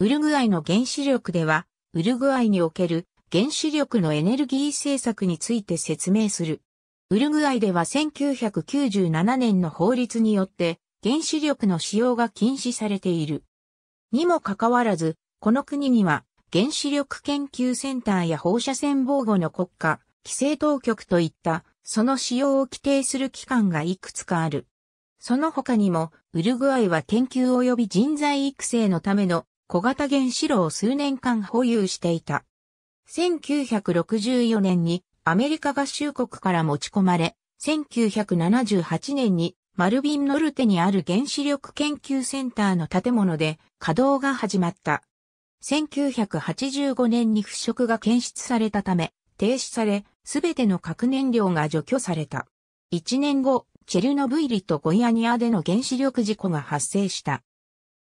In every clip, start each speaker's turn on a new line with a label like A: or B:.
A: ウルグアイの原子力では、ウルグアイにおける原子力のエネルギー政策について説明する。ウルグアイでは1997年の法律によって原子力の使用が禁止されている。にもかかわらず、この国には原子力研究センターや放射線防護の国家、規制当局といったその使用を規定する機関がいくつかある。その他にも、ウルグアイは研究及び人材育成のための小型原子炉を数年間保有していた。1964年にアメリカ合衆国から持ち込まれ、1978年にマルビンノルテにある原子力研究センターの建物で稼働が始まった。1985年に腐食が検出されたため、停止され、すべての核燃料が除去された。1年後、チェルノブイリとゴイアニアでの原子力事故が発生した。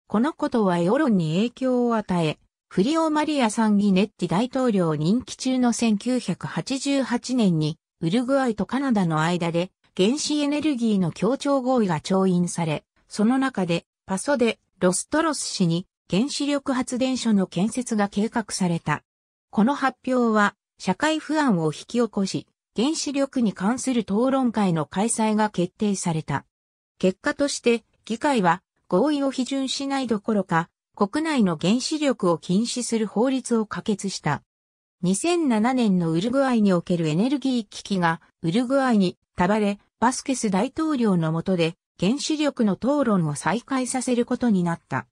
A: このことは世論に影響を与え、フリオ・マリア・サンギネッティ大統領任期中の1988年に、ウルグアイとカナダの間で、原子エネルギーの協調合意が調印され、その中で、パソでロストロス氏に原子力発電所の建設が計画された。この発表は、社会不安を引き起こし、原子力に関する討論会の開催が決定された。結果として、議会は合意を批准しないどころか、国内の原子力を禁止する法律を可決した。2007年のウルグアイにおけるエネルギー危機がウルグアイに束れ、バスケス大統領の下で原子力の討論を再開させることになった。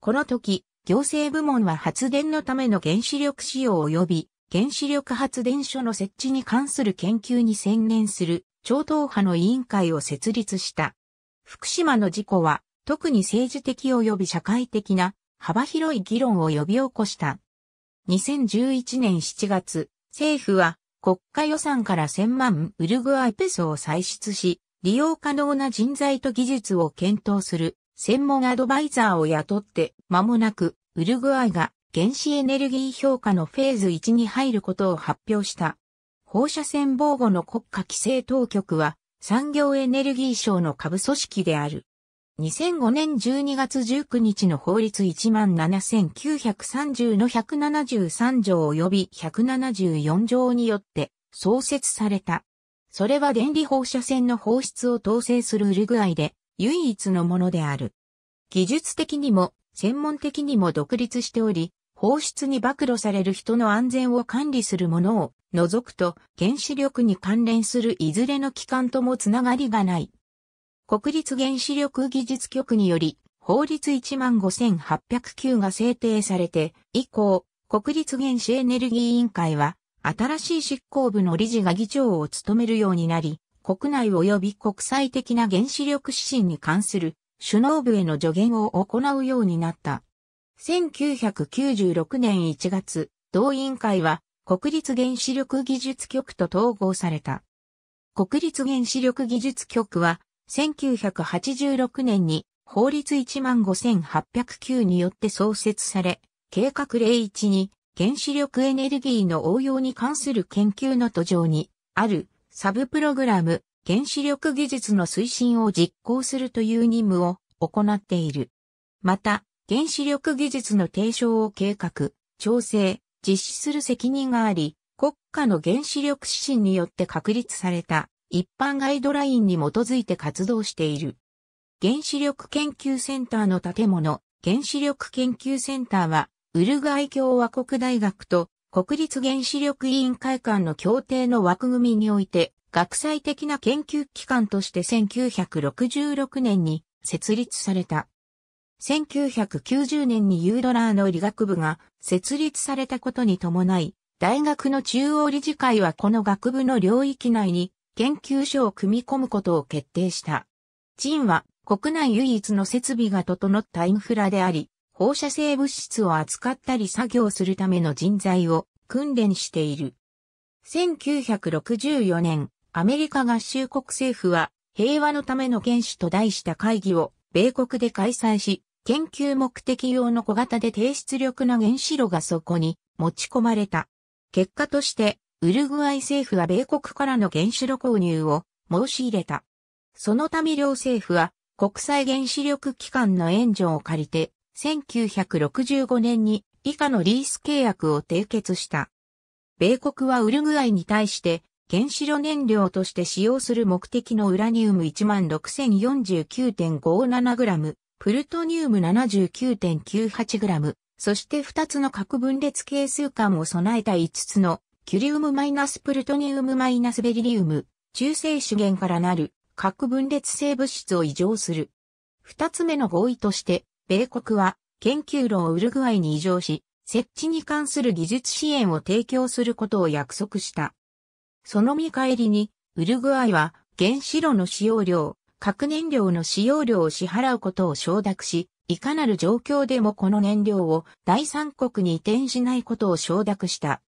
A: この時、行政部門は発電のための原子力使用及び原子力発電所の設置に関する研究に専念する超党派の委員会を設立した。福島の事故は特に政治的及び社会的な幅広い議論を呼び起こした。2011年7月、政府は国家予算から1000万ウルグアイペソを採出し、利用可能な人材と技術を検討する専門アドバイザーを雇って間もなくウルグアイが原子エネルギー評価のフェーズ1に入ることを発表した。放射線防護の国家規制当局は産業エネルギー省の下部組織である。2005年12月19日の法律17930の173条及び174条によって創設された。それは電離放射線の放出を統制するウルグアイで唯一のものである。技術的にも専門的にも独立しており、放出に暴露される人の安全を管理するものを除くと原子力に関連するいずれの機関ともつながりがない国立原子力技術局により、法律15809が制定されて、以降、国立原子エネルギー委員会は、新しい執行部の理事が議長を務めるようになり、国内及び国際的な原子力指針に関する首脳部への助言を行うようになった。1996年1月、同委員会は国立原子力技術局と統合された。国立原子力技術局は1986年に法律15809によって創設され、計画例1に原子力エネルギーの応用に関する研究の途上にあるサブプログラム原子力技術の推進を実行するという任務を行っている。また、原子力技術の提唱を計画、調整、実施する責任があり、国家の原子力指針によって確立された一般ガイドラインに基づいて活動している。原子力研究センターの建物、原子力研究センターは、ウルグアイ共和国大学と国立原子力委員会間の協定の枠組みにおいて、学際的な研究機関として1966年に設立された。1990年にユードラーの理学部が設立されたことに伴い、大学の中央理事会はこの学部の領域内に研究所を組み込むことを決定した。チンは国内唯一の設備が整ったインフラであり、放射性物質を扱ったり作業するための人材を訓練している。1964年、アメリカ合衆国政府は平和のための原子と題した会議を米国で開催し、研究目的用の小型で低出力な原子炉がそこに持ち込まれた。結果としてウルグアイ政府は米国からの原子炉購入を申し入れた。そのため両政府は国際原子力機関の援助を借りて、1965年に以下のリース契約を締結した。米国はウルグアイに対して原子炉燃料として使用する目的のウラニウム 16,049.57g、プルトニウム 79.98g、そして2つの核分裂係数間を備えた5つのキュリウムマイナスプルトニウムマイナスベリリウム、中性主源からなる核分裂性物質を異常する。二つ目の合意として、米国は研究炉をウルグアイに異常し、設置に関する技術支援を提供することを約束した。その見返りに、ウルグアイは原子炉の使用量、核燃料の使用量を支払うことを承諾し、いかなる状況でもこの燃料を第三国に移転しないことを承諾した。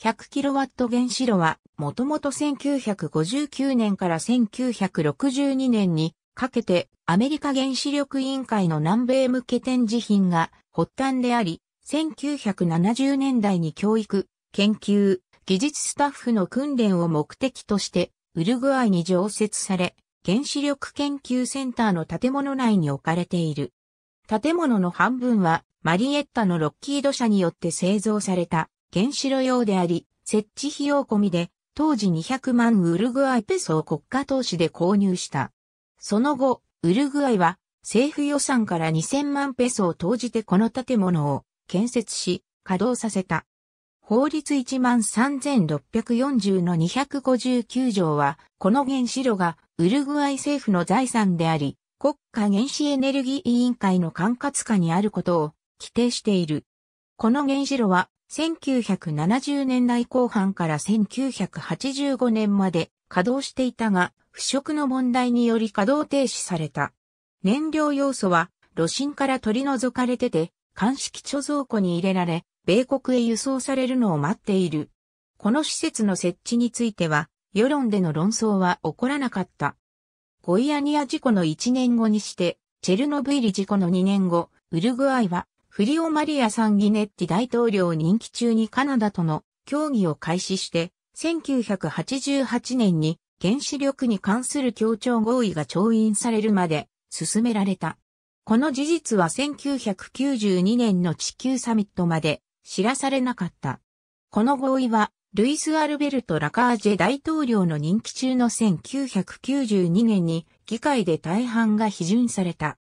A: 100kW 原子炉は、もともと1959年から1962年にかけてアメリカ原子力委員会の南米向け展示品が発端であり、1970年代に教育、研究、技術スタッフの訓練を目的としてウルグアイに常設され、原子力研究センターの建物内に置かれている。建物の半分はマリエッタのロッキード社によって製造された原子炉用であり、設置費用込みで、当時200万ウルグアイペソを国家投資で購入した。その後、ウルグアイは政府予算から2000万ペソを投じてこの建物を建設し、稼働させた。法律13640の259条は、この原子炉がウルグアイ政府の財産であり、国家原子エネルギー委員会の管轄下にあることを規定している。この原子炉は1970年代後半から1985年まで稼働していたが、腐食の問題により稼働停止された。燃料要素は、炉心から取り除かれてて、鑑識貯蔵庫に入れられ、米国へ輸送されるのを待っている。この施設の設置については、世論での論争は起こらなかった。ゴイアニア事故の1年後にして、チェルノブイリ事故の2年後、ウルグアイはフリオ・マリア・サンギネッティ大統領任期中にカナダとの協議を開始して、1988年に原子力に関する協調合意が調印されるまで進められた。この事実は1992年の地球サミットまで知らされなかった。この合意は、ルイス・アルベルト・ラカージェ大統領の任期中の1992年に議会で大半が批准された。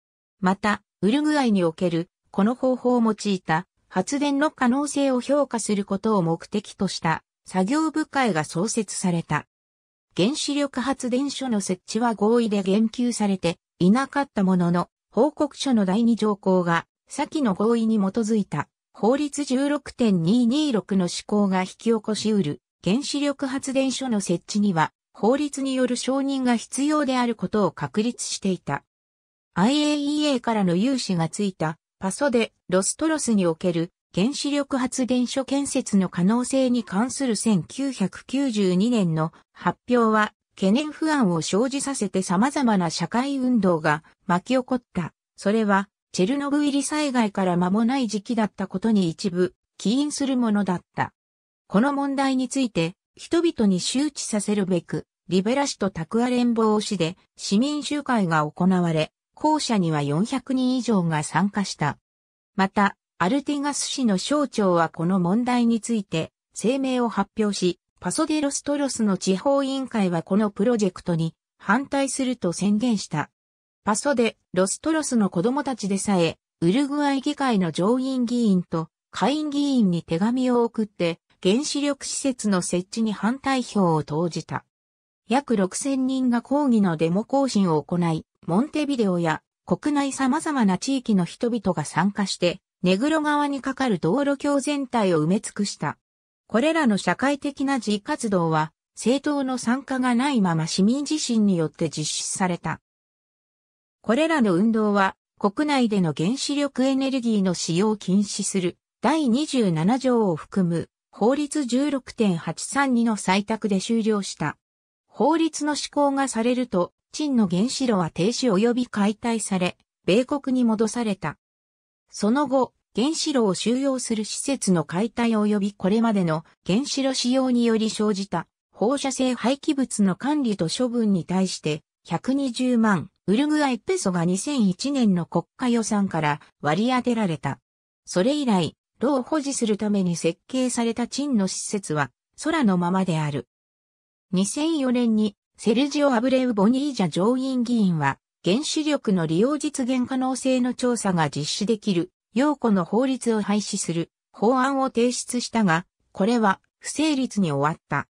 A: また、ウルグアイにおけるこの方法を用いた発電の可能性を評価することを目的とした作業部会が創設された。原子力発電所の設置は合意で言及されていなかったものの、報告書の第二条項が、先の合意に基づいた法律16.226の施行が引き起こしうる原子力発電所の設置には法律による承認が必要であることを確立していた。IAEA からの融資がついたパソでロストロスにおける原子力発電所建設の可能性に関する1992年の発表は懸念不安を生じさせて様々な社会運動が巻き起こった。それはチェルノブイリ災害から間もない時期だったことに一部起因するものだった。この問題について人々に周知させるべくリベラ市とタクア連防しで市民集会が行われ、校舎には400人以上が参加した。また、アルティガス氏の省庁はこの問題について声明を発表し、パソデロストロスの地方委員会はこのプロジェクトに反対すると宣言した。パソデロストロスの子供たちでさえ、ウルグアイ議会の上院議員と下院議員に手紙を送って、原子力施設の設置に反対票を投じた。約6000人が抗議のデモ行進を行い、モンテビデオや国内様々な地域の人々が参加して、ネグロ川に架かる道路橋全体を埋め尽くした。これらの社会的な自活動は、政党の参加がないまま市民自身によって実施された。これらの運動は、国内での原子力エネルギーの使用を禁止する第27条を含む法律16.832の採択で終了した。法律の施行がされると陳の原子炉は停止及び解体され、米国に戻された。その後、原子炉を収容する施設の解体及びこれまでの原子炉使用により生じた放射性廃棄物の管理と処分に対して120万ウルグアイペソが2001年の国家予算から割り当てられた。それ以来、炉を保持するために設計された陳の施設は空のままである。2004年にセルジオ・アブレウ・ボニージャ上院議員は、原子力の利用実現可能性の調査が実施できる、要項の法律を廃止する法案を提出したが、これは不成立に終わった。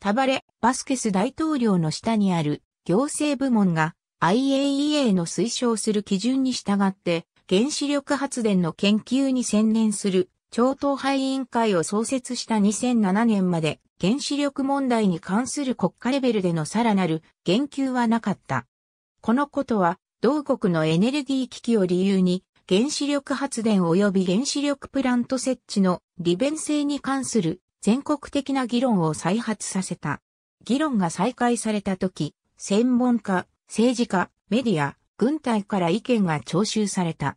A: タバレ・バスケス大統領の下にある行政部門が IAEA の推奨する基準に従って原子力発電の研究に専念する超党派委員会を創設した2007年まで原子力問題に関する国家レベルでのさらなる言及はなかった。このことは、同国のエネルギー危機を理由に、原子力発電及び原子力プラント設置の利便性に関する全国的な議論を再発させた。議論が再開された時、専門家、政治家、メディア、軍隊から意見が徴収された。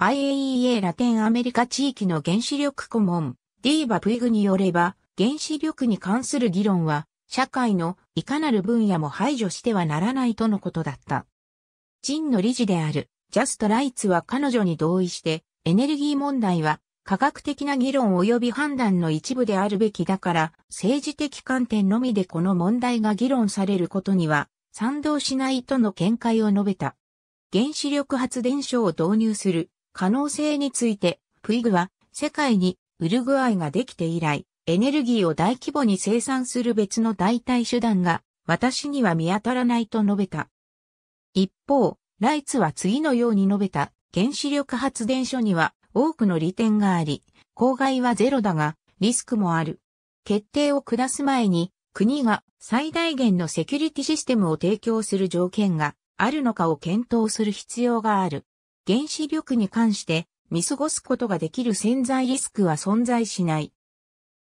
A: IAEA ラテンアメリカ地域の原子力顧問、ディーバ・プイグによれば、原子力に関する議論は、社会のいかなる分野も排除してはならないとのことだった。陳の理事である、ジャスト・ライツは彼女に同意して、エネルギー問題は科学的な議論及び判断の一部であるべきだから、政治的観点のみでこの問題が議論されることには賛同しないとの見解を述べた。原子力発電所を導入する可能性について、プイグは世界にウルグアイができて以来、エネルギーを大規模に生産する別の代替手段が私には見当たらないと述べた。一方、ライツは次のように述べた原子力発電所には多くの利点があり、公害はゼロだがリスクもある。決定を下す前に国が最大限のセキュリティシステムを提供する条件があるのかを検討する必要がある。原子力に関して見過ごすことができる潜在リスクは存在しない。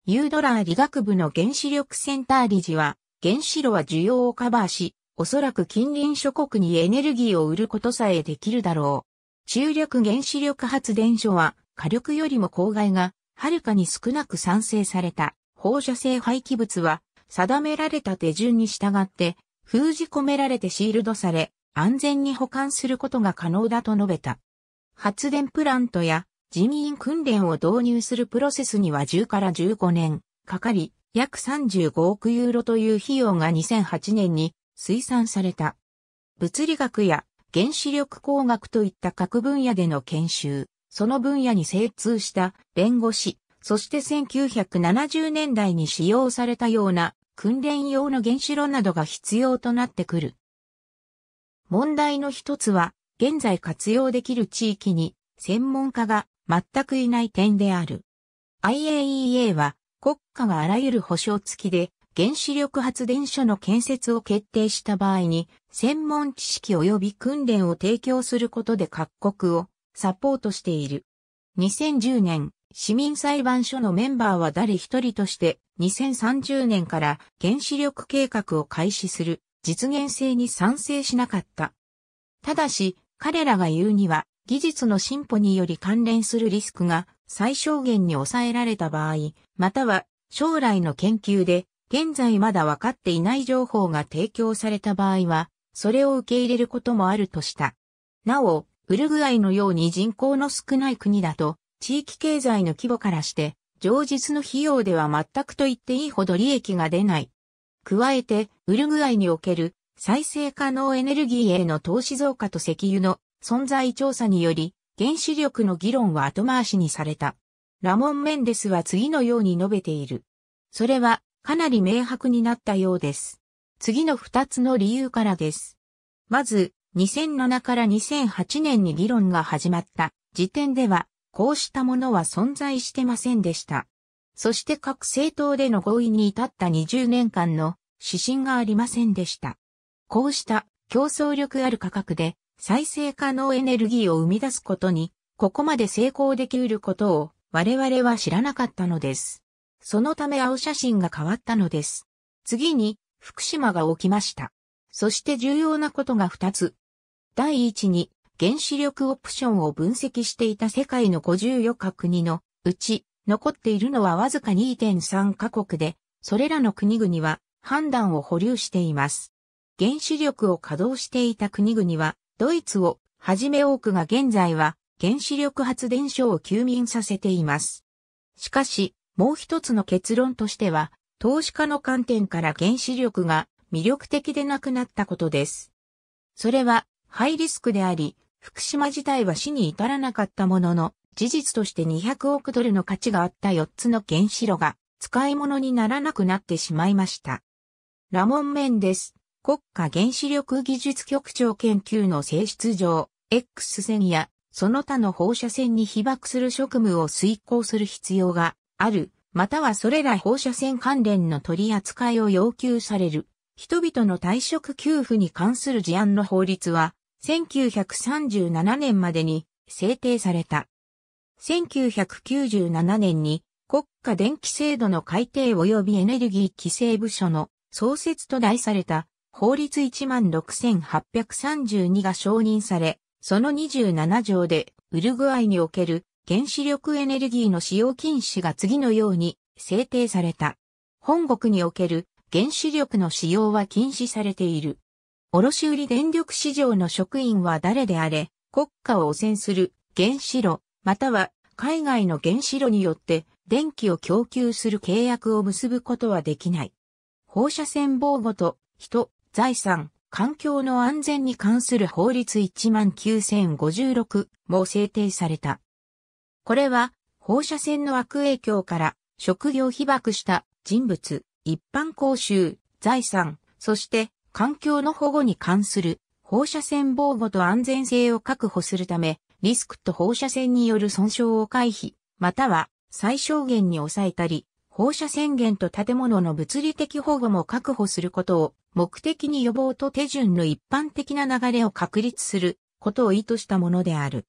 A: ユードラー理学部の原子力センター理事は、原子炉は需要をカバーし、おそらく近隣諸国にエネルギーを売ることさえできるだろう。中力原子力発電所は、火力よりも公害が、はるかに少なく産生された、放射性廃棄物は、定められた手順に従って、封じ込められてシールドされ、安全に保管することが可能だと述べた。発電プラントや人員訓練を導入するプロセスには10から15年かかり、約35億ユーロという費用が2008年に推算された。物理学や原子力工学といった各分野での研修、その分野に精通した弁護士、そして1970年代に使用されたような訓練用の原子炉などが必要となってくる。問題の一つは、現在活用できる地域に専門家が全くいない点である。IAEA は国家があらゆる保障付きで原子力発電所の建設を決定した場合に専門知識及び訓練を提供することで各国をサポートしている。2010年、市民裁判所のメンバーは誰一人として2030年から原子力計画を開始する実現性に賛成しなかった。ただし、彼らが言うには技術の進歩により関連するリスクが最小限に抑えられた場合、または将来の研究で現在まだ分かっていない情報が提供された場合は、それを受け入れることもあるとした。なお、ウルグアイのように人口の少ない国だと、地域経済の規模からして、常日の費用では全くと言っていいほど利益が出ない。加えて、ウルグアイにおける再生可能エネルギーへの投資増加と石油の存在調査により、原子力の議論は後回しにされた。ラモン・メンデスは次のように述べている。それはかなり明白になったようです。次の2つの理由からです。まず、2007から2008年に議論が始まった時点では、こうしたものは存在してませんでした。そして各政党での合意に至った20年間の指針がありませんでした。こうした競争力ある価格で再生可能エネルギーを生み出すことに、ここまで成功できることを我々は知らなかったのです。そのため青写真が変わったのです。次に、福島が起きました。そして重要なことが2つ。第一に、原子力オプションを分析していた世界の54カ国のうち、残っているのはわずか2.3カ国で、それらの国々は判断を保留しています。原子力を稼働していた国々は、ドイツをはじめ多くが現在は原子力発電所を休眠させています。しかし、もう一つの結論としては、投資家の観点から原子力が魅力的でなくなったことです。それは、ハイリスクであり、福島自体は死に至らなかったものの、事実として200億ドルの価値があった4つの原子炉が使い物にならなくなってしまいました。ラモン・メンです。国家原子力技術局長研究の性質上、X 線やその他の放射線に被爆する職務を遂行する必要がある、またはそれら放射線関連の取り扱いを要求される。人々の退職給付に関する事案の法律は、1937年までに制定された。1997年に国家電気制度の改定及びエネルギー規制部署の創設と題された法律16,832が承認され、その27条で、ウルグアイにおける原子力エネルギーの使用禁止が次のように制定された。本国における原子力の使用は禁止されている。卸売電力市場の職員は誰であれ、国家を汚染する原子炉、または海外の原子炉によって電気を供給する契約を結ぶことはできない。放射線防護と人、財産、環境の安全に関する法律19056も制定された。これは放射線の悪影響から職業被爆した人物、一般公衆、財産、そして環境の保護に関する放射線防護と安全性を確保するため、リスクと放射線による損傷を回避、または最小限に抑えたり、放射宣言と建物の物理的保護も確保することを目的に予防と手順の一般的な流れを確立することを意図したものである。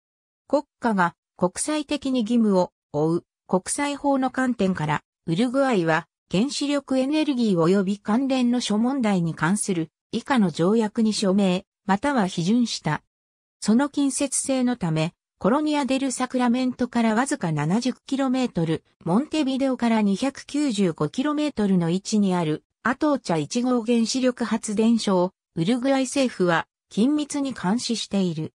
A: 国家が国際的に義務を負う国際法の観点からウルグアイは原子力エネルギー及び関連の諸問題に関する以下の条約に署名または批准した。その近接性のためコロニアデルサクラメントからわずか 70km、モンテビデオから 295km の位置にあるアトーチャ1号原子力発電所をウルグアイ政府は緊密に監視している。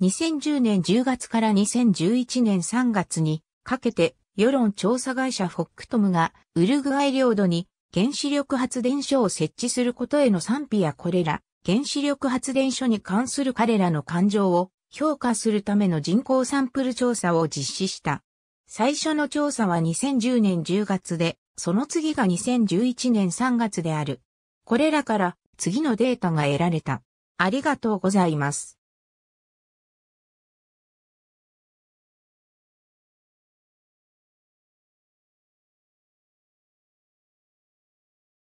A: 2010年10月から2011年3月にかけて世論調査会社フォックトムがウルグアイ領土に原子力発電所を設置することへの賛否やこれら原子力発電所に関する彼らの感情を評価するための人口サンプル調査を実施した。最初の調査は2010年10月で、その次が2011年3月である。これらから次のデータが得られた。ありがとうございます。